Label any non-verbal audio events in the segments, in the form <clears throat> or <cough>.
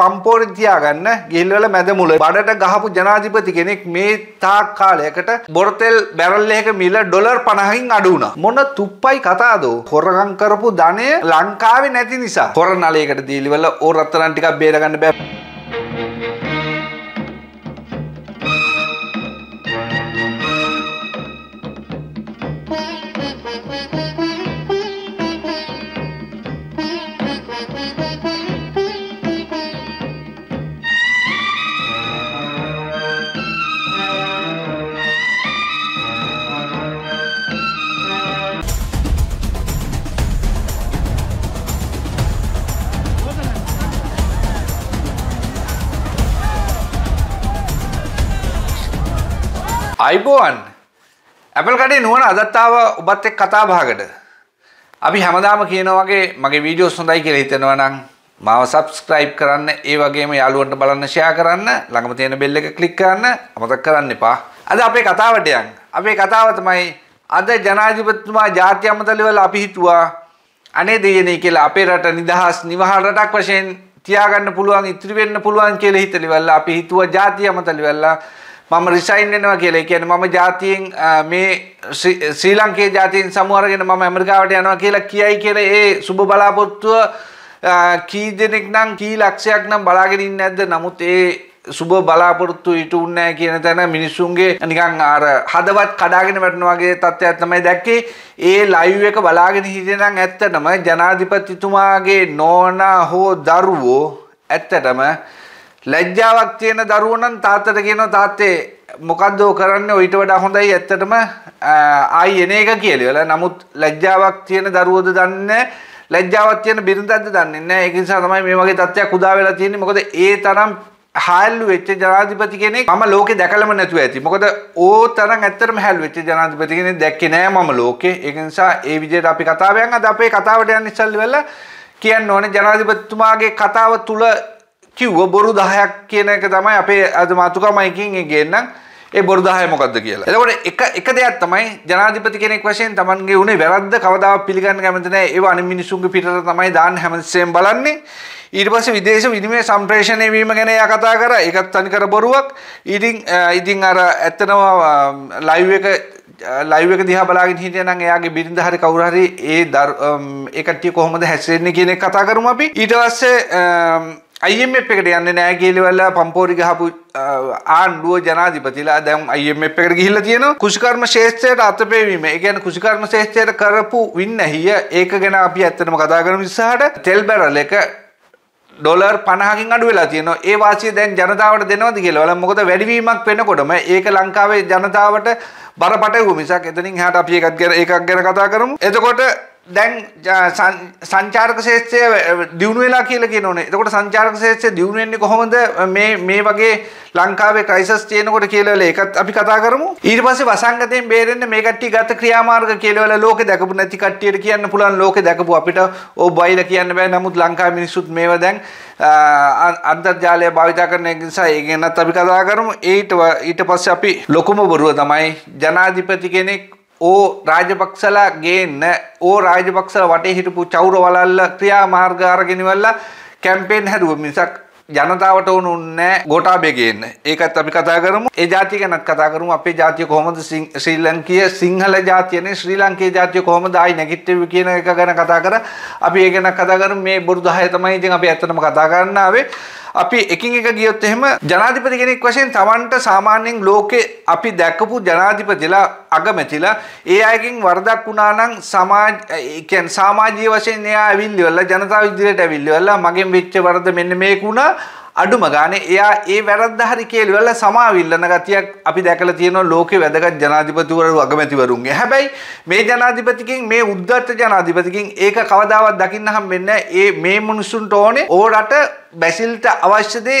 කම්පෝරෙක් තියාගන්න ගිහිල්වල මැද මුල බඩට ගහපු ජනාධිපති කෙනෙක් මේ තාක් කාලයකට බොරතෙල් බැරල් එක මිල ඩොලර් 50කින් අඩු වුණා. මොන තුප්පයි කතාවද? හොරගම් කරපු ධනය ලංකාවේ නැති නිසා. හොර නලයකට දීලිවල ඕ රත්තරන් ටිකක් බේරගන්න බෑ. අයිබෝවන් ඇපල් කඩේ නුවන අදත්තාව ඔබත් එක් කතාභාගට අපි හැමදාම කියනවගේ මගේ වීඩියෝස් හොඳයි කියලා හිතෙනවා නම් මාව සබස්ක්‍රයිබ් කරන්න ඒ වගේම යාළුවන්ට බලන්න ෂයා කරන්න ළඟම තියෙන බෙල් එක කලික් කරන්න අමතක් කරන්න එපා අද අපේ කතාවට යන් අපේ කතාව තමයි අද ජනාධිපතිතුමා ජාති අමතලවල අපි හිතුවා අනේ දෙයනේ කියලා අපේ රට නිදහස් නිවහල් රටක් වශයෙන් තියාගන්න පුළුවන් ඉතිරි වෙන්න පුළුවන් කියලා හිතලිවල්ලා අපි හිතුවා ජාතිය අමතලිවල්ලා මම රිසයින් වෙනවා කියලා. ඒ කියන්නේ මම ජාතියෙන් මේ ශ්‍රී ලංකේ ජාතියෙන් සමු අරගෙන මම ඇමරිකාවට යනවා කියලා කියයි කියලා ඒ සුබ බලාපොරොත්තුව කී දෙනෙක් නම් කී ලක්ෂයක් නම් බලාගෙන ඉන්නේ නැද්ද? නමුත් ඒ සුබ බලාපොරොත්තු ඉටුන්නේ නැහැ කියන තැන මිනිස්සුන්ගේ නිකන් අර හදවත් කඩාගෙන වැටෙන වගේ තත්ත්වයක් තමයි දැක්කේ. ඒ ලයිව් එක බලාගෙන හිටියනම් ඇත්තටම ජනාධිපතිතුමාගේ නෝනා හෝ දරුවෝ ඇත්තටම ලැජ්ජාවක් තියෙන දරුවෝ නම් තාත්තට කියනවා තාත්තේ මොකක්ද කරන්න ඔයිට වඩා හොඳයි ඇත්තටම ආයි එන එක කියලවල නමුත් ලැජ්ජාවක් තියෙන දරුවෝද දන්නේ ලැජ්ජාවක් තියෙන බිරිඳක්ද දන්නේ නැහැ ඒක නිසා තමයි මේ වගේ තත්ත්වයක් උදා වෙලා තියෙන්නේ මොකද ඒ තරම් හැල්ලු වෙච්ච ජනාධිපති කෙනෙක් මම ලෝකේ දැකලම නැතුව ඇති මොකද ඕ තරම් ඇත්තටම හැල්ලු වෙච්ච ජනාධිපති කෙනෙක් දැක්කේ නැහැ මම ලෝකේ ඒක නිසා ඒ විදිහට අපි කතාවෙන් අද අපේ කතාවට යන්න ඉස්සල්ලා කියන්න ඕනේ ජනාධිපතිතුමාගේ කතාව තුළ කිව්ව බොරු 10ක් කියන එක තමයි අපේ අද මාතුකමයිකින් ගේන්නම් ඒ බොරු 10 මොකද්ද කියලා. එතකොට එක එක දෙයක් තමයි ජනාධිපති කෙනෙක් වශයෙන් Tamanගේ උනේ වැරද්ද කවදාවත් පිළිගන්න කැමති නැහැ. ඒව අනිත් මිනිසුන්ගේ පිටට තමයි දාන්න හැමතිස්සෙම බලන්නේ. ඊට පස්සේ විදේශ විනිමය සම්ප්‍රේෂණය වීම ගැන එයා කතා කරා. ඒකත් තනිකර බොරුවක්. ඉතින් ඉතින් අර ඇත්තනම ලයිව් එක ලයිව් එක දිහා බලාගෙන හිටියනම් එයාගේ බිරිඳ හරි කවුරු හරි ඒ ඒ කට්ටිය කොහොමද හැසිරෙන්නේ කියන එක කතා කරමු අපි. ඊට පස්සේ අයිම් එකට යන්න නෑ කියලිවල්ල පම්පෝරි ගහපු ආණ්ඩුව ජනාධිපතිලා දැම් අයිම් එකට ගිහිල්ල තියෙන කුෂිකර්ම ශේෂත්‍රයට අතපේවීම ගැන කුෂිකර්ම ශේෂත්‍රයට කරපු වින්න හිය ඒක ගැන අපි ඇත්තනම කතා කරන නිසාහට තෙල් බැරල එක ඩොලර් පනහකින් අඩු වෙලා තියෙනවා ඒ වාසිය දැන් ජනතාවට දෙනවද කියලා. වල මොකද වැඩිවීමක් වෙනකොටම ඒක ලංකාවේ ජනතාවට බරපතල වූ මිසක් එතනින් එහාට අපි එකක් ගැන එකක් ගැන කතා කරමු. එතකොට දැන් සංචාරක ශේෂ්ත්‍රය දියුණු වෙලා කියලා කියනෝනේ. එතකොට සංචාරක ශේෂ්ත්‍රය දියුණු වෙන්නේ කොහොමද මේ මේ වගේ ලංකාවේ ක්‍රයිසස් තියෙනකොට කියලා වල ඒකත් අපි කතා කරමු. ඊට පස්සේ වසංගතයෙන් බේරෙන්න මේ කට්ටිය ගත ක්‍රියාමාර්ග කියලා වල ලෝකේ දැකපු නැති කට්ටියට කියන්න පුළුවන් ලෝකේ දැකපු අපිට ඕ බයිලා කියන්න බෑ. නමුත් ලංකාවේ මිනිස්සුත් මේවා දැන් අන්තර්ජාලය භාවිතා කරන නිසා ඒ ගැනත් අපි කතා කරමු. ඊට ඊට පස්සේ අපි ලොකුම බොරුව තමයි ජනාධිපති කෙනෙක් ඕ රාජපක්ෂලා ගේන්න ඕ රාජපක්ෂල වටේ හිටපු චෞරවලල්ල ක්‍රියාමාර්ග අරගෙන ඉවරලා කැම්පේන් හැදුව මිසක් ජනතාවට උනුන්නේ ගෝඨාභය ගේන්න. ඒකත් අපි කතා කරමු. ඒ ජාතිය ගැනත් කතා කරමු. අපේ ජාතිය කොහොමද ශ්‍රී ලංකීය සිංහල ජාතියනේ ශ්‍රී ලංකේ ජාතිය කොහොමද ආයි නැගිටිවි කියන එක ගැන කතා කර අපි ඒ ගැන කතා කරමු. මේ බොරු 10 තමයි ඉතින් අපි ඇත්තටම කතා කරන්න ආවේ. අපි එකින් එක ගියොත් එහෙම ජනාධිපති කෙනෙක් වශයෙන් Tamanට සාමාන්‍යයෙන් ලෝකේ අපි දැකපු ජනාධිපතිලා අගමැතිලා ඒ අයගෙන් වරදක් වුණා නම් සමාජ ඒ කියන්නේ සමාජීය වශයෙන් එයා ඇවිල්ලිවලා ජනතාව ඉදිරියට ඇවිල්ලිවලා මගෙන් වෙච්ච වරද මෙන්න මේක වුණා අඩුම ගානේ එයා ඒ වැරද්ද හරි කියලා ඉවරලා සමාවිල්ලන ගතියක් අපි දැකලා තියෙනවා ලෝකේ වැදගත් ජනාධිපතිවරු අගමැතිවරුන්ගේ. හැබැයි මේ ජනාධිපතිගෙන් මේ උද්දත්ත ජනාධිපතිගෙන් ඒක කවදාවත් දකින්න හම්බෙන්නේ ඒ මේ මිනිසුන්ට ඕනේ ඕ රට බැසිල්ට අවශ්‍ය දේ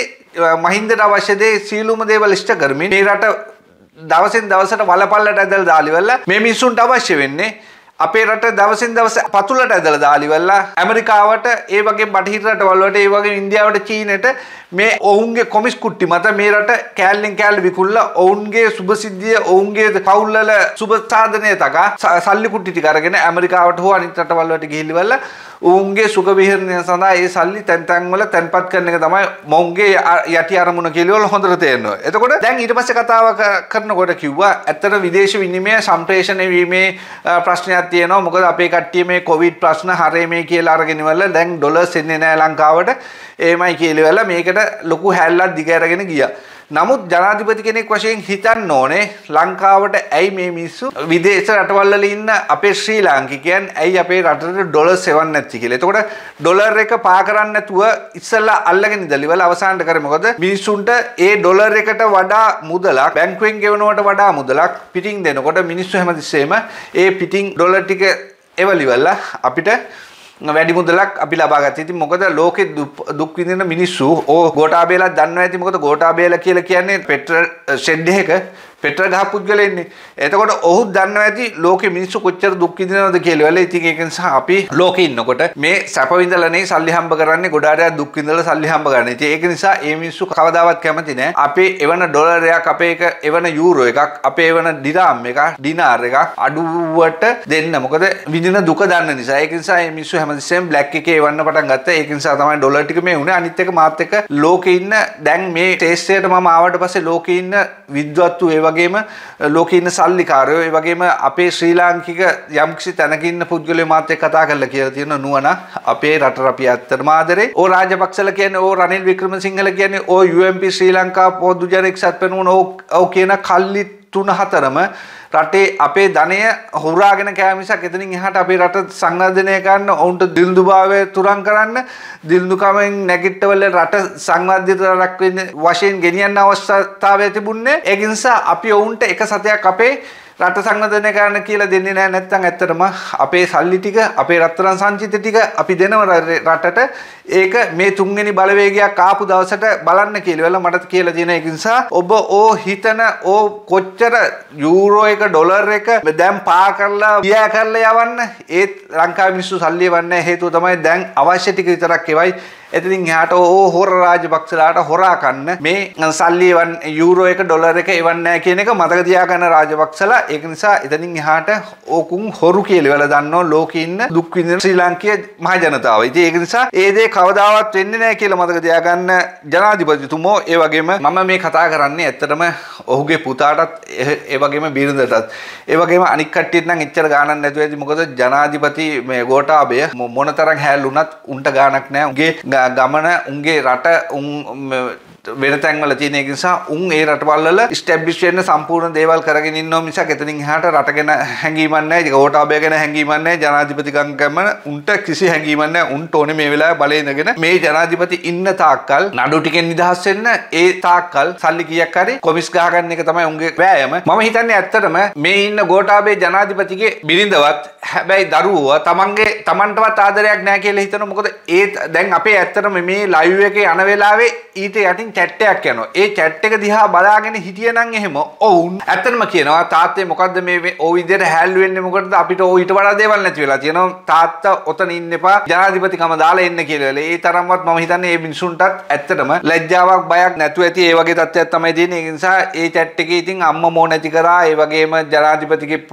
මහින්දට අවශ්‍ය දේ සීලුම දේවල් ඉෂ්ට කරමින් මේ රට දවසෙන් දවසට වලපල්ලට ඇදලා දාලිවල මේ මිනිසුන්ට අවශ්‍ය වෙන්නේ අපේ රට දවසින් දවස පතුලට ඇදලා දාලිවල්ලා ඇමරිකාවට ඒ වගේ බටහිර රටවල්වලට ඒ වගේ ඉන්දියාවට චීනට මේ ඔවුන්ගේ කොමිස් කුට්ටි මත මේ රට කෑල්ලෙන් කෑල්ල විකුල්ලා ඔවුන්ගේ සුභසිද්ධිය ඔවුන්ගේ පවුල්වල සුබ සාධනය තකා සල්ලි කුට්ටි ටික අරගෙන ඇමරිකාවට හෝ අනිත් රටවල්වලට ගිහිල්ලිවල්ලා ඔවුන්ගේ සුඛ විහරණය සඳහා ඒ සල්ලි තැන් තැන් වල තැන්පත් කරන එක තමයි මොවුන්ගේ යටි අරමුණ කියලා හොඳට තේරෙනවා. එතකොට දැන් ඊට පස්සේ කතාව කරනකොට කිව්වා ඇත්තට විදේශ විනිමය සම්ප්‍රේෂණය වීමේ ප්‍රශ්නයක් තියෙනවා. මොකද අපේ කට්ටිය මේ කොවිඩ් ප්‍රශ්න හරේ මේ කියලා අරගෙන ඉවරලා දැන් ඩොලර්ස් එන්නේ නැහැ ලංකාවට. එහෙමයි කියලා මේකට ලොකු හැල්ලක් දිග අරගෙන ගියා. නමුත් ජනාධිපති කෙනෙක් වශයෙන් හිතන්න ඕනේ ලංකාවට ඇයි මේ මිනිස්සු විදේශ රටවල්වල ඉන්න අපේ ශ්‍රී ලාංකිකයන් ඇයි අපේ රටට ඩොලර් සෙවන්නේ නැති කියලා. එතකොට ඩොලර් එක පා කරන්නේ නැතුව ඉස්සෙල්ලා අල්ලගෙන ඉඳලිවල අවසානට කරේ මොකද මිනිස්සුන්ට ඒ ඩොලර් එකට වඩා මුදලක් බැංකුවෙන් ගෙවනවට වඩා මුදලක් පිටින් දෙනකොට මිනිස්සු හැමතිස්සෙම ඒ පිටින් ඩොලර් ටික එවලිවලා අපිට වැඩි මුදලක් අපි ලබා ගත්තා. ඉතින් මොකද ලෝකෙ දුක් විඳින මිනිස්සු ඕ ගෝඨාභයලා දන්නවා ඇති මොකද ගෝඨාභයලා කියලා කියන්නේ පෙට්‍රල් ෂෙඩ් එකක පෙටර ගහ පුද්ගලෙන්නේ. එතකොට ඔහු දන්නවා ඇති ලෝකේ මිනිස්සු කොච්චර දුක් විඳිනවද කියලා. ඒවල ඉතින් ඒක නිසා අපි ලෝකේ ඉන්නකොට මේ සැප විඳලානේ සල්ලි හම්බ කරන්නේ ගොඩාට දුක් විඳලා සල්ලි හම්බ කරන්නේ. ඉතින් ඒක නිසා මේ මිනිස්සු කවදාවත් කැමති නැහැ. අපේ එවන ඩොලරයක් අපේ එක එවන යූරෝ එකක් අපේ එවන ඩිරාම් එකක් ඩිනාර් එකක් අඩුවට දෙන්න. මොකද විඳින දුක දන්න නිසා. ඒක නිසා මේ මිනිස්සු හැමතිස්සෙම බ්ලැක් එකේ එවන්න පටන් ගත්තා. ඒක නිසා තමයි ඩොලර් ටික මේ උනේ. අනිත් එක මාත් එක ලෝකේ ඉන්න දැන් මේ ටේස්ට් එකට මම ආවට පස්සේ ලෝකේ ඉන්න විද්වත්තු ඒවා වගේම ලෝකේ ඉන්න සල්ලිකාරයෝ ඒ වගේම අපේ ශ්‍රී ලාංකික යම්කිසි තැනක ඉන්න පුද්ගලයෝ මාත් එක්ක කතා කරලා කියලා තියෙන නුවණ අපේ රටට අපි ඇත්තටම ආදරේ. ඕ රාජපක්ෂල කියන්නේ ඕ රනිල් වික්‍රමසිංහල කියන්නේ ඕ UMP ශ්‍රී ලංකා පොදු ජන එක්සත් පෙනුන ඕ කියන කල්ලිත් තුන හතරම රටේ අපේ ධනය හුරාගෙන කෑමිසක් එතනින් එහට අපේ රට සංවර්ධනය කරන්න ඔවුන්ට දිල්දුභාවය තුරන් කරන්න දිල්දුකමෙන් නැගිට්ටවල රට සංවර්ධිත රටක් වශයෙන් ගෙනියන්න අවස්ථාවය තිබුණේ ඒ නිසා අපි ඔවුන්ට එක සතයක් අපේ රට සංවර්ධනය කරන්න කියලා දෙන්නේ නැහැ නැත්නම් ඇත්තටම අපේ සල්ලි ටික අපේ රත්තරන් සංචිත ටික අපි දෙනව රටට ඒක මේ තුන්වෙනි බලවේගයක් ආපු දවසට බලන්න කියලා වෙලා මට කියලා දෙන එක නිසා ඔබ ඕ හිතන ඕ කොච්චර යූරෝ එක ඩොලර් එක දැන් පා කරලා පියා කරලා යවන්න ඒත් ලංකා මිනිස්සු සල්ලි වන්නේ හේතුව තමයි දැන් අවශ්‍ය ටික විතරක් එවයි එතින් එහාට ඕ හොර රාජපක්ෂලාට හොරා කන්න මේ සල්ලි එවන් යුරෝ එක ඩොලර් එක එවන්නේ කියන එක මතක තියාගන්න රාජපක්ෂලා ඒක නිසා එතනින් එහාට ඕකුන් හොරු කියලා ඉවල දන්නෝ ලෝකේ ඉන්න දුක් විඳින ශ්‍රී ලාංකීය මහ ජනතාව. ඉතින් ඒක නිසා ඒ දේ කවදාවත් වෙන්නේ නැහැ කියලා මතක තියාගන්න ජනාධිපතිතුමෝ ඒ වගේම මම මේ කතා කරන්නේ ඇත්තටම ඔහුගේ පුතාටත් ඒ වගේම බිරිඳටත් ඒ වගේම අනික් කට්ටියට නම් එච්චර ගාණක් නැතුව ඇති මොකද ජනාධිපති මේ ගෝඨාභය මොනතරම් හැල් වුණත් උන්ට ගාණක් නැහැ. උගේ ගමන උන්ගේ රට උන් වෙන තැන්වල තියෙන එක නිසා උන් ඒ රටවල්වල ස්ටැබ්ලිෂ් වෙන්න සම්පූර්ණ දේවල් කරගෙන ඉන්නවා මිසක් එතනින් එහාට රට ගැන හැඟීමක් නැහැ. ඒක ඕටාබය ගැන හැඟීමක් නැහැ. ජනාධිපතිකම් ගැන උන්ට කිසි හැඟීමක් නැහැ. උන්ට ඕනේ මේ වෙලාවේ බලය ඉඳගෙන මේ ජනාධිපති ඉන්න තාක්කල් නඩු ටිකෙන් නිදහස් වෙන්න ඒ තාක්කල් සල්ලි කීයක් හරි කොමිස් ගහගන්න එක තමයි උන්ගේ වෑයම. මම හිතන්නේ ඇත්තටම මේ ඉන්න ගෝඨාභය ජනාධිපතිගේ බිරිඳවත් හැබැයි දරුවෝ තමන්ගේ තමන්ටවත් ආදරයක් නැහැ කියලා හිතන මොකද ඒ දැන් අපේ ඇත්තටම මේ ලයිව් එකේ යන වෙලාවේ ඊට යටින් chat එකක් යනවා. ඒ chat එක දිහා බලාගෙන හිටියනම් එහෙම ඔවුන් ඇත්තටම කියනවා තාත්තේ මොකද්ද මේ ඔය විදිහට හැල් වෙන්නේ මොකටද අපිට ඔය ඊට වඩා දේවල් නැති වෙලා තියෙනවා. තාත්තා ඔතන ඉන්න එපා. ජනාධිපතිකම දාලා එන්න කියලා. ඒ තරම්වත් මම හිතන්නේ මේ මිනිසුන්ටත් ඇත්තටම ලැජ්ජාවක් බයක් නැතුව ඇති. ඒ වගේ තත්ත්වයක් තමයි තියෙන්නේ. ඒ නිසා ඒ chat එකේ ඉතින් අම්මා මෝ නැති කරා. ඒ වගේම ජනාධිපතිගේ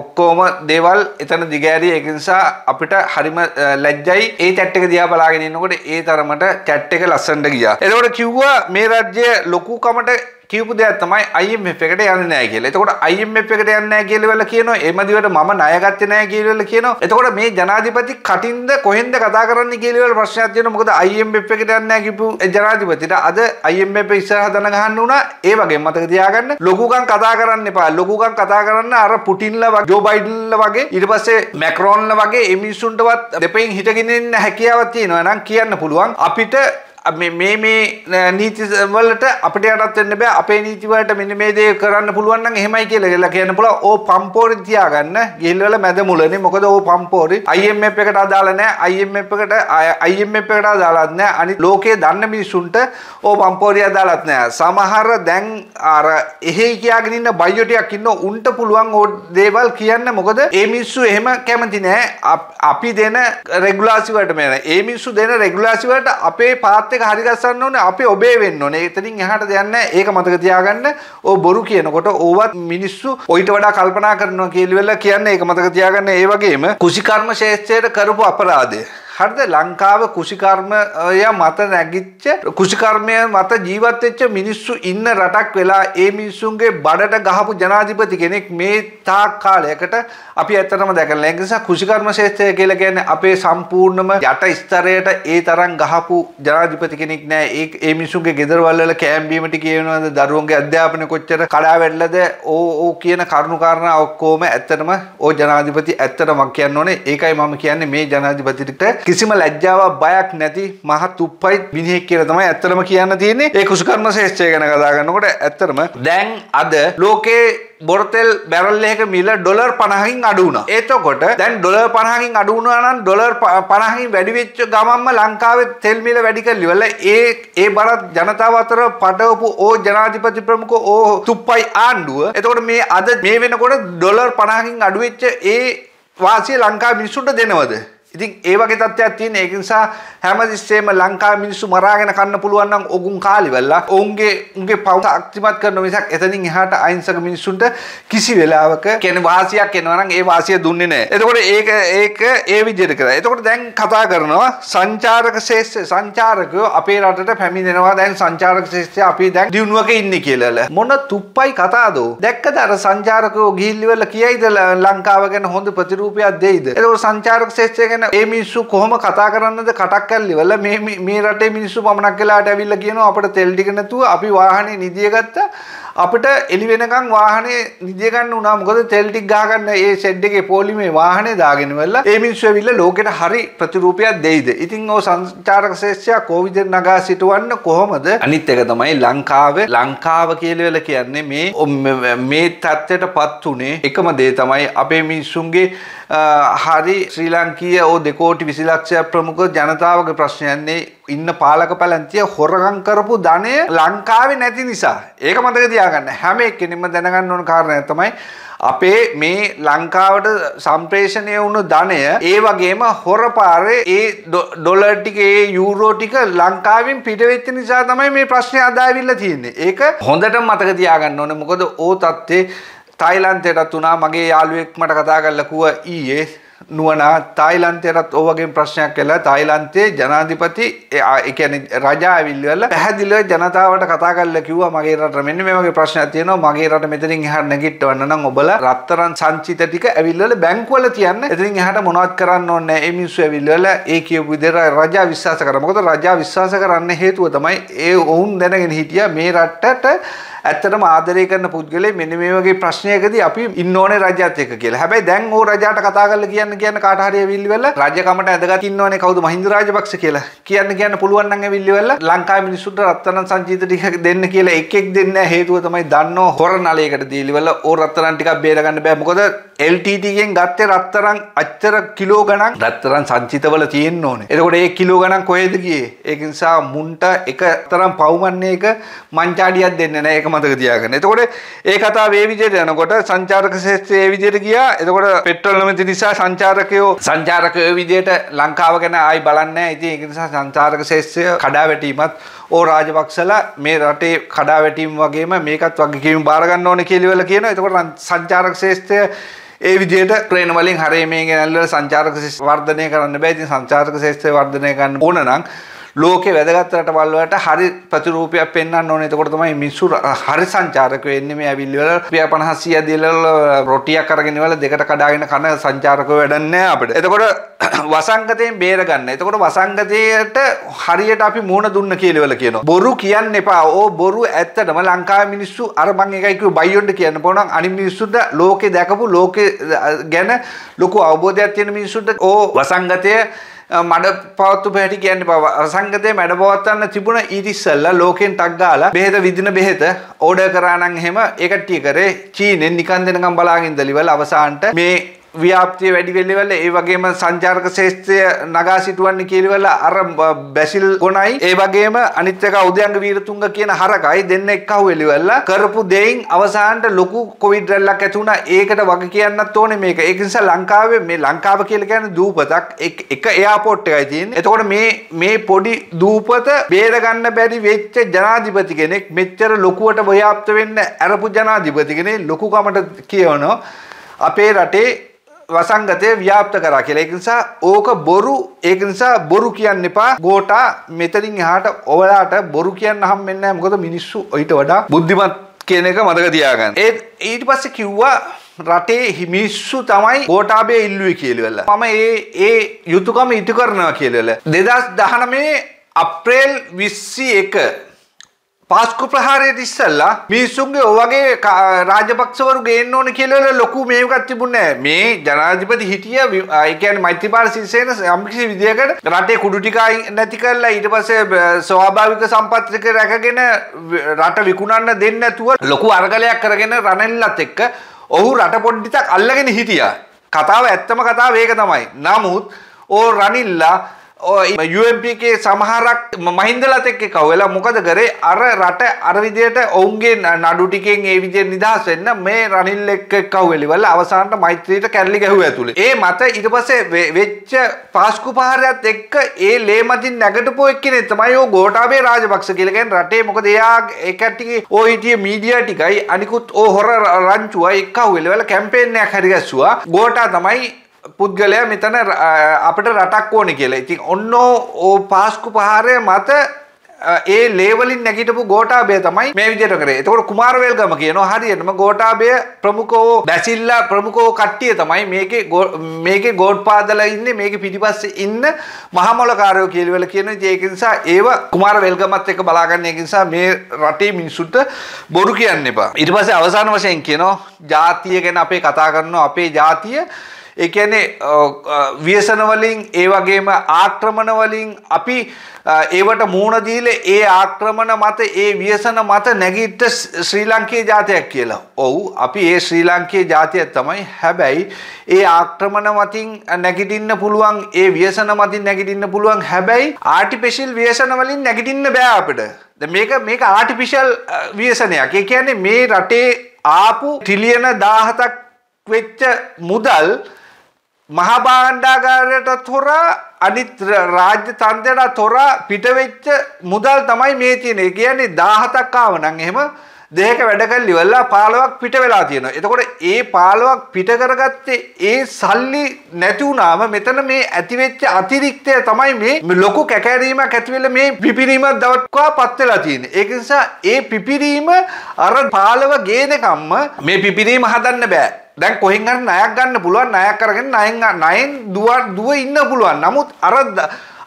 ඔක්කොම දේවල් එතන දිගෑරිය. ඒක නිසා අපිට හරිම ලැජ්ජයි. ඒ chat එක දිහා බලාගෙන ඉන්නකොට ඒ තරමට චැට් එක ලස්සන්ට ගියා එතකොට කිව්වා මේ රාජ්‍ය ලොකුකමට කියපු දෙයක් තමයි IMF එකට යන්නේ නැහැ කියලා. එතකොට IMF එකට යන්නේ නැහැ කියලා වෙලා කියනවා. එමදිවට මම ණය ගත්තේ නැහැ කියලා වෙලා කියනවා. එතකොට මේ ජනාධිපති කටින්ද කොහෙන්ද කතා කරන්නේ කියලා වෙලා ප්‍රශ්නයක් තියෙනවා. මොකද IMF එකට යන්නේ නැහැ කිව්පු ජනාධිපතිට අද IMF ඉස්සරහ දන ගහන්න වුණා. ඒ වගේ මතක තියාගන්න. ලොකුකම් කතා කරන්න එපා. ලොකුකම් කතා කරන්න අර පුටින්ලා වගේ ජෝ බයිඩන්ලා වගේ ඊට පස්සේ මැක්රෝන්ලා වගේ මේ මිනිස්සුන්ටවත් දෙපෙන් හිටගෙන ඉන්න හැකියාවක් තියෙනවා නම් කියන්න පුළුවන්. අපිට මේ මේ නීති වලට අපිට යටත් වෙන්න බෑ අපේ නීති වලට මෙන්න මේ දේ කරන්න පුළුවන් නම් එහෙමයි කියලා කියලා කියන්න පුළුවන්. ඕ පම්පෝරි තියාගන්න. ගිහිල්වල මැද මුලනේ. මොකද ඕ පම්පෝරි IMF එකට අදාළ නෑ. IMF එකට IMF එකට අදාළත් නෑ. අනිත් ලෝකයේ දන්න මිනිසුන්ට ඕ පම්පෝරි අදාළත් නෑ. සමහර දැන් අර එහෙයි කියාගෙන ඉන්න බයෝ ටිකක් ඉන්න උන්ට පුළුවන් ඕ දේවල් කියන්න. මොකද ඒ මිනිස්සු එහෙම කැමති නෑ. අපි දෙන රෙගුලාසි වලට මේ ඒ මිනිස්සු දෙන රෙගුලාසි වලට අපේ පාත් එක හරි ගස්සන්න ඕනේ අපි ඔබේ වෙන්න ඕනේ. එතනින් එහාට දෙයක් නැහැ. ඒක මතක තියාගන්න. ඕ බොරු කියනකොට ඕවත් මිනිස්සු ඔయిత වඩා කල්පනා කරනවා කියලා කියන්නේ ඒක මතක තියාගන්න. ඒ වගේම කුසිකර්ම ශේෂ්ත්‍රයට කරපු අපරාධය හරිද ලංකාව කුෂිකර්මය මත නැගිච්ච කුෂිකර්මය මත ජීවත් වෙච්ච මිනිස්සු ඉන්න රටක් වෙලා ඒ මිනිස්සුන්ගේ බඩට ගහපු ජනාධිපති කෙනෙක් මේ තාක් කාලයකට අපි ඇත්තටම දැකලා නැහැ. ඒ නිසා කුෂිකර්ම ශාස්ත්‍රය කියලා කියන්නේ අපේ සම්පූර්ණම යට ස්තරයට ඒ තරම් ගහපු ජනාධිපති කෙනෙක් නැහැ. ඒ ඒ මිනිස්සුන්ගේ ගෙදරවල වල කෑම් බීමට කියනවාද දරුවන්ගේ අධ්‍යාපනය කොච්චර කඩා වැටලද ඕ ඕ කියන කරුණු කාරණා ඔක්කොම ඇත්තටම ඕ ජනාධිපති ඇත්තටම කියන්න ඕනේ. ඒකයි මම කියන්නේ මේ ජනාධිපතිට කිසිම ලැජ්ජාවක් බයක් නැති මහත් උප්පයි මිනිහෙක් කියලා තමයි ඇත්තටම කියන්න තියෙන්නේ. ඒ කුසකර්ම ශේෂ්ත්‍රය ගැන කතා කරනකොට ඇත්තටම දැන් අද ලෝකේ බොරතෙල් බැරල් එක මිල ඩොලර් 50කින් අඩු වුණා. එතකොට දැන් ඩොලර් 50කින් අඩු වුණා නම් ඩොලර් 50කින් වැඩි වෙච්ච ගමන්ම ලංකාවේ තෙල් මිල වැඩි කරලිවල ඒ ඒ බරත් ජනතාව අතර පඩවපු ඕ ජනාධිපති ප්‍රමුඛ ඕ තුප්පයි ආණ්ඩුව. එතකොට මේ අද මේ වෙනකොට ඩොලර් 50කින් අඩු වෙච්ච ඒ වාසිය ලංකාවේ මිනිසුන්ට දෙනවද? ඉතින් ඒ වගේ තත්ත්වයක් තියෙන ඒක නිසා හැමතිස්සෙම ලංකාවේ මිනිස්සු මරාගෙන කන්න පුළුවන් නම් ඔගුන් කාලිවලා ඔවුන්ගේ උන්ගේ පවුස අක්තිමත් කරන මිසක් එතනින් එහාට අහිංසක මිනිස්සුන්ට කිසි වෙලාවක කියන වාසියක් එනවා නම් ඒ වාසිය දුන්නේ නැහැ. එතකොට ඒක ඒක ඒ විදිහට කරා. එතකොට දැන් කතා කරනවා සංචාරක ශේෂ්ඨ සංචාරකයෝ අපේ රටට පැමිණෙනවා දැන් සංචාරක ශේෂ්ඨය අපි දැන් දිනුවක ඉන්නේ කියලා. මොන තුප්පයි කතාවද? දැක්කද අර සංචාරකයෝ ගිහිල්ලිවල කියයිද ලංකාව ගැන හොඳ ප්‍රතිරූපයක් දෙයිද? එතකොට සංචාරක ශේෂ්ඨය වෙන ඒ මිනිස්සු කොහොම කතා කරන්නද කටක් කැල්ලිවල මේ මේ රටේ මිනිස්සු පමණක් වෙලාට ඇවිල්ලා කියනවා අපිට තෙල් ටික නැතුව අපි වාහනේ නිදිය ගත්තා අපිට එලි වෙනකන් වාහනේ නිදිය ගන්න වුණා මොකද තෙල් ටික ගහ ගන්න ඒ ෂෙඩ් එකේ පොලිමේ වාහනේ දාගෙන වෙලා ඒ මිනිස්සු ඇවිල්ලා ලෝකෙට හරි ප්‍රතිරූපයක් දෙයිද ඉතින් ඕ සංචාරක ශේෂ්‍යයා කොවිද නගා සිටවන්න කොහොමද අනිත් එක තමයි ලංකාවේ ලංකාව කියලා වෙලා කියන්නේ මේ මේ තත්ත්වයට පත් උනේ එකම දේ තමයි අපේ මිනිස්සුන්ගේ හරි ශ්‍රී ලාංකීය ඕ දෙකෝටි විසි ලක්ෂයක් ප්‍රමුඛ ජනතාවගේ ප්‍රශ්නයන්නේ ඉන්න පාලක පැලන්තිය හොරගම් කරපු ධනය ලංකාවේ නැති නිසා ඒක මතක තියාගන්න හැම එක්කෙනෙම දැනගන්න ඕන කාරණය තමයි අපේ මේ ලංකාවට සම්ප්‍රේෂණය වුණු ධනය ඒ වගේම හොරපාරේ ඒ ඩොලර් ටික ඒ යූරෝ ටික ලංකාවෙන් පිටවෙච්ච නිසා තමයි මේ ප්‍රශ්නේ අදාවිල්ලා තියෙන්නේ. ඒක හොඳට මතක තියාගන්න ඕනේ. මොකද ඕ තත්ත්වේ තයිලන්තයටත් වුණා මගේ යාළුවෙක් මට කතා කරලා කිව්වා ඊයේ නුවණ තායිලන්තයටත් ඔය වගේ ප්‍රශ්නයක් කළා තායිලන්තයේ ජනාධිපති ඒ කියන්නේ රජා ඇවිල්ලා පැහැදිලිව ජනතාවට කතා කරලා කිව්වා මගේ රට මෙන්න මේ වගේ ප්‍රශ්නයක් තියෙනවා මගේ රට මෙතනින් එහාට නැගිටවන්න නම් ඔබලා රත්තරන් සංචිත ටික ඇවිල්ලා බැංකුවල තියන්න එතනින් එහාට මොනවත් කරන්න ඕනේ නැහැ මේ මිනිස්සු ඇවිල්ලා ඒ කියපු විදිහට රජා විශ්වාස කරා මොකද රජා විශ්වාස කරන්න හේතුව තමයි ඒ ඔවුන් දැනගෙන හිටියා මේ රටට ඇත්තටම ආදරය කරන පුද්ගලයෙ මෙන්න මේ වගේ ප්‍රශ්නයකදී අපි ඉන්න ඕනේ රජාත් එක්ක කියලා. හැබැයි දැන් ඕ රජාට කතා කරලා කියන්න කියන්න කියන්න කාටහරය විල්වල රජකමට ඇදගකින්නවන කවු මහින්ද රාජපක්ෂ කියලා කියන්න කියන්න පුළුවන්න්න විල්ලවල ලංකා මිනිසුට රත්තනන් සංජීත ටික දෙන්න කියලා එකෙක් දෙන්න හේතුව තමයි දන්න හොර නලයකට දීලිවල ඕ රත්තරන් ටිකක් බේරගන්න බෑ මොකද LTTගෙන් ගත්තේ රත්තරන් අච්චර කිලෝ ගණන් රත්තරන් සංචිතවල තියෙන්න ඕනේ. එතකොට ඒ කිලෝ ගණන් කොහෙද ගියේ? ඒක නිසා මුන්ට එක තරම් පවුමන්නේක මංචාඩියක් දෙන්නේ නැහැ. ඒක මතක තියාගන්න. එතකොට ඒ කතාව මේ විදිහට යනකොට සංචාරක ශේත්‍රයේ මේ විදිහට ගියා. එතකොට පෙට්‍රල් නැමැති නිසා සංචාර සංචාරකයෝ සංචාරකය විදියට ලංකාව ගැන ආයි බලන්න ඉතින් ඒ නිසා සංචාරක ශේෂය කඩාවැටීමත් ඕ රාජපක්ෂලා මේ රටේ කඩාවැටීම් වගේම මේකත් වගකීම් බාරගන්න ඕන කියලිවල කියන එතකොට සංචාරක ශේෂ්ත්‍රය ඒ විදිහට ට්‍රේන වලින් හරේ මේ ගෙනල්ල සංචාරක වර්ධනය කරන්න බෑ ඉතින් සංචාරක ශේෂ්ත්‍රය වර්ධනය කරන්න ඕන නම් ලෝකේ වැදගත් රටවල් වලට හරි ප්‍රතිරූපයක් පෙන්වන්න ඕනේ. එතකොට තමයි මිනිස්සු හරි සංචාරක වෙන්නේ මේ ඇවිල්ලි වල. රුපියල් 50 100 දීලා රොටියක් අරගෙන ඉවල දෙකට කඩාගෙන කන සංචාරකව වැඩක් නැහැ අපිට. එතකොට <clears throat> වසංගතයෙන් බේරගන්න. එතකොට වසංගතයට හරියට අපි මූණ දුන්න කියලා ඉවල කියනවා. බොරු කියන්න එපා. ඕ බොරු ඇත්තටම ලංකාවේ මිනිස්සු අර මං එකයි කිව්ව බයියොන්ට කියන්න පුළුවන් අනිත් මිනිස්සුන්ට ලෝකේ දැකපු ලෝකේ ගැන ලොකු අවබෝධයක් තියෙන මිනිස්සුන්ට ඕ වසංගතය මඩ පවත්තු පැටි කියන්න බව සංගතය මැඩ පවත්වන්න තිබුණ ඉරිස්සල්ල ලෝකෙන් ටක්ගාල බෙහෙත විදින බෙහෙත ඕඩ කරානන් හෙම එකට්ටිය කරේ චීනෙන් නිකන් දෙනකම් බලාගින්දලිවල් අවසාන්ට මේ ව්‍යාප්තිය වැඩි වෙලෙවල ඒ වගේම සංචාරක ශේෂ්ත්‍රය නගා සිටුවන්නේ කියලවල අර බැසිල් ගොණයි ඒ වගේම අනිත් එක උදයන්ග වීරතුංග කියන හරකයි දෙන්න එක්කහුව වෙලෙවල කරපු දෙයින් අවසානට ලොකු කොවිඩ් රැල්ලක් ඇති වුණා ඒකට වග කියන්නත් ඕනේ මේක ඒක නිසා ලංකාවේ මේ ලංකාව කියලා කියන්නේ දූපතක් එක එයාපෝට් එකයි තියෙන්නේ එතකොට මේ මේ පොඩි දූපත බේර ගන්න බැරි වෙච්ච ජනාධිපති කෙනෙක් මෙච්චර ලොකුවට ව්‍යාප්ත වෙන්න අරපු ජනාධිපති කෙනෙක් ලොකු කමට කියවනවා අපේ රටේ වසංගතය ව්‍යාප්ත කරා කියලා. ඒක නිසා ඕක බොරු. ඒක නිසා බොරු කියන්න එපා. ගෝටා මෙතනින් එහාට ඔයාලට බොරු කියන්න හම්බෙන්නේ නැහැ. මොකද මිනිස්සු ඊට වඩා බුද්ධිමත් කියන එක මතක තියාගන්න. ඒත් ඊට පස්සේ කිව්වා රටේ හිමිස්සු තමයි ගෝටාබේ ඉල්ලුවේ කියලා. මම ඒ ඒ යුතුයකම ඉටු කරනවා කියලා. 2019 අප්‍රේල් 21 පාස්කු ප්‍රහාරයට ඉස්සල්ලා මිනිස්සුන්ගේ ඔවගේ රාජපක්ෂවරු ගේන්න ඕන කියලා ලොකු මේකක් තිබුණේ මේ ජනාධිපති හිටිය ඒ කියන්නේ මෛත්‍රීපාල සිරිසේන යම්කිසි විදියකට රටේ කුඩු ටික නැති කරලා ඊට පස්සේ ස්වාභාවික සම්පත් ටික රැකගෙන රට විකුණන්න දෙන්නේ නැතුව ලොකු අරගලයක් කරගෙන රණෙල්ලත් එක්ක ඔහු රට පොඩ්ඩක් අල්ලගෙන හිටියා කතාව ඇත්තම කතාව ඒක තමයි නමුත් ඕ රනිල්ලා UMPගේ සමහරක් මහින්දලතෙක්ක කවවෙලා මොකද කරේ අර රට අරවිදියට ඔවුන්ගේ නඩුටිකෙන් ඒ විජය නිදහස් වෙන්න මේ රනිල් එක් කවවෙලිවල අවසාන්ට මෛත්‍රීට කැල්ලි ගැහුව ඇතුළ ඒ මත ඉට පසේ වෙච්ච පාස්කු පහරයක් එක්ක ඒ ලේමතින් නැගටපු එක්කන එතමයි ගෝටාබේ රාජපක්ෂ කියලකෙන් රටේ මොක දෙයා එකටිගේ ඕහිටිය මීඩිය e ටිකයි අනිකුත් ඕ හොර රංචුව එක්කවවෙලවල කැම්පේෙන්යක් හරිගැස්වා ගෝටා තමයි පුද්ගලයා මෙතන අපට රටක් ඕන කියලා ඉතින් ඔන්න ඕ පාස්කු පහාරය මත ඒ ලේවලින් නැගිටපු ගෝටාබය තමයි මේ විදිහට කරේ. එතකොට කුමාරවේල්ගම කියනවා හරියටම ගෝටාබය ප්‍රමුඛෝ බැසිල්ලා ප්‍රමුඛෝ කට්ටිය තමයි මේකේ මේකේ ගෝඩ්පාදලා ඉන්නේ මේකේ පිටිපස්සේ ඉන්න මහමොලකාරයෝ කියලා වෙල කියනවා. ඉතින් ඒක නිසා ඒව කුමාරවේල්ගමත් එක්ක බලාගන්න ඒක නිසා මේ රටේ මිනිසුන්ට බොරු කියන්න එපා. ඊට පස්සේ අවසාන වශයෙන් කියනවා ජාතිය ගැන අපේ කතා කරනවා අපේ ජාතිය ඒ කියන්නේ ව්‍යසන වලින් ඒ වගේම ආක්‍රමණ වලින් අපි ඒවට මූණ දීලා ඒ ආක්‍රමණ මත ඒ ව්‍යසන මත නැගිට ශ්‍රී ලංකේ ජාතියක් කියලා. ඔව් අපි ඒ ශ්‍රී ලංකේ ජාතිය තමයි. හැබැයි ඒ ආක්‍රමණ මතින් නැගිටින්න පුළුවන් ඒ ව්‍යසන මතින් නැගිටින්න පුළුවන්. හැබැයි ආටිෆිෂල් ව්‍යසන වලින් නැගිටින්න බෑ අපිට. මේක මේක ආටිෆිෂල් ව්‍යසනයක්. ඒ කියන්නේ මේ රටේ ආපු ට්‍රිලියන 17ක් වෙච්ච මුදල් මහා භාණ්ඩාගාරයට තොර අනිත් රාජ්‍ය තන්ත්‍රයට තොර පිටවෙච්ච මුදල් තමයි මේ තියෙන්නේ. ඒ කියන්නේ 17ක් ආවනම් එහෙම දෙක වැඩ කරලා ඉවරලා 15ක් පිට වෙලා තියෙනවා. එතකොට ඒ 15ක් පිට කරගත්තේ ඒ සල්ලි නැති වුණාම මෙතන මේ ඇතිවෙච්ච අතිරික්තය තමයි මේ ලොකු කැකෑරීමක් ඇති වෙලා මේ පිපිරීමක් දවට්වාපත් වෙලා තියෙන්නේ. ඒක නිසා ඒ පිපිරීම අර 15 ගේනකම්ම මේ පිපිරීම හදන්න බෑ. දැන් කොහෙන් හරි ණයක් ගන්න පුළුවන් ණයක් අරගෙන ණයෙන් ණයෙන් දුව දුව ඉන්න පුළුවන්. නමුත් අර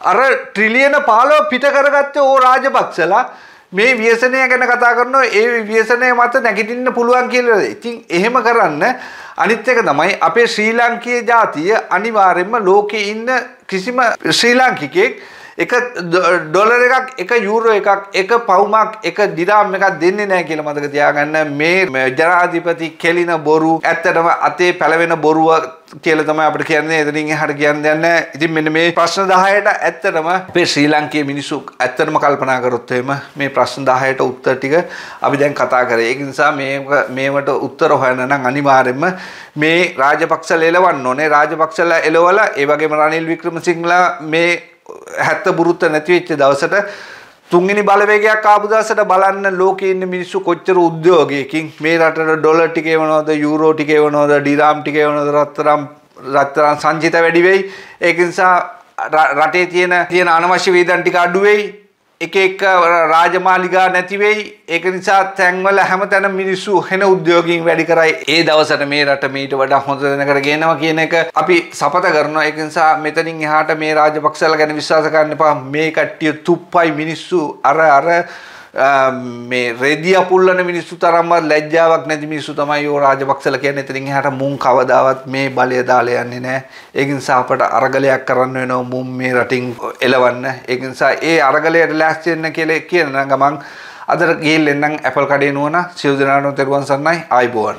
අර ට්‍රිලියන 15 පිට කරගත්තේ ඕ රාජපක්ෂලා මේ ව්‍යසනය ගැන කතා කරනවා ඒ ව්‍යසනය මත නැගිටින්න පුළුවන් කියලා. ඉතින් එහෙම කරන්න අනිත් එක තමයි අපේ ශ්‍රී ලාංකීය ජාතිය අනිවාර්යයෙන්ම ලෝකේ ඉන්න කිසිම ශ්‍රී ලාංකිකයෙක් එක ඩොලර එකක් එක යුරෝ එකක් එක පවුමක් එක දිරාම් එකක් දෙන්නේ නැහැ කියලා මතක තියාගන්න මේ ජනාධිපති කෙලින බොරු ඇත්තටම අතේ පැලවෙන බොරුව කියලා තමයි අපිට කියන්නේ එතනින් එහාට කියන්න දෙයක් නැහැ. ඉතින් මෙන්න මේ ප්‍රශ්න 10ට ඇත්තටම අපේ ශ්‍රී ලංකයේ මිනිස්සු ඇත්තටම කල්පනා කරොත් එහෙම මේ ප්‍රශ්න 10ට උත්තර ටික අපි දැන් කතා කරේ. ඒක නිසා මේ මේවට උත්තර හොයන්න නම් අනිවාර්යයෙන්ම මේ රාජපක්ෂ එලවන්න ඕනේ. රාජපක්ෂලා එලවලා ඒ වගේම රනිල් වික්‍රමසිංහලා මේ හැත්ත බුරුත්ත නැති වෙච්ච දවසට තුන්වෙනි බලවේගයක් ආපු දවසට බලන්න ලෝකේ ඉන්න මිනිස්සු කොච්චර උද්‍යෝගයකින් මේ රටට ඩොලර් ටික එවනවද යූරෝ ටික එවනවද ඩිරාම් ටික එවනවද රත්තරම් රත්තරන් සංචිත වැඩි වෙයි ඒක නිසා රටේ තියෙන තියෙන අනවශ්‍ය වේදන් ටික අඩු වෙයි එක එක රාජමාලිගා නැති වෙයි. ඒක නිසා තැන්වල හැමතැන මිනිස්සු හෙන උද්යෝගීන් වැඩි කරයි. ඒ දවසට මේ රට මීට වඩා හොඳ තැනකට ගේනවා කියන එක අපි සපත කරනවා. ඒක නිසා මෙතනින් එහාට මේ රාජපක්ෂලා ගැන විශ්වාස කරන්න එපා. මේ කට්ටිය තුප්පයි මිනිස්සු අර අර මේ රෙදිය පුල්ලන මිනිස්සු තරම්වත් ලැජ්ජාවක් නැති මිනිස්සු තමයි ඕ රාජපක්ෂල කියන්නේ. එතනින් එහාට මුන් කවදාවත් මේ බලය දාලා යන්නේ නැහැ. ඒක නිසා අපට අරගලයක් කරන්න වෙනවා මුන් මේ රටින් එලවන්න. ඒක නිසා ඒ අරගලයට ලෑස්ති වෙන්න කියලා කියන ගමන් අදර ගිහින් එන්නම් ඇපල් කඩේ නුවණ සිව් දනානෝ තෙරුවන් සරණයි ආයිබෝවන්